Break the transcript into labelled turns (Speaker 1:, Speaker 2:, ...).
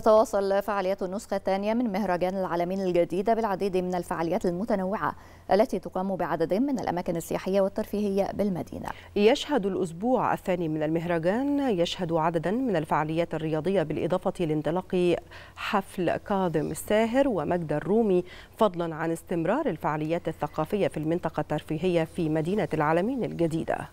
Speaker 1: تتواصل فعاليات النسخة الثانية من مهرجان العالمين الجديدة بالعديد من الفعاليات المتنوعة التي تقام بعدد من الأماكن السياحية والترفيهية بالمدينة
Speaker 2: يشهد الأسبوع الثاني من المهرجان يشهد عددا من الفعاليات الرياضية بالإضافة لانطلاق حفل كاظم الساهر ومجد الرومي فضلا عن استمرار الفعاليات الثقافية في المنطقة الترفيهية في مدينة العالمين الجديدة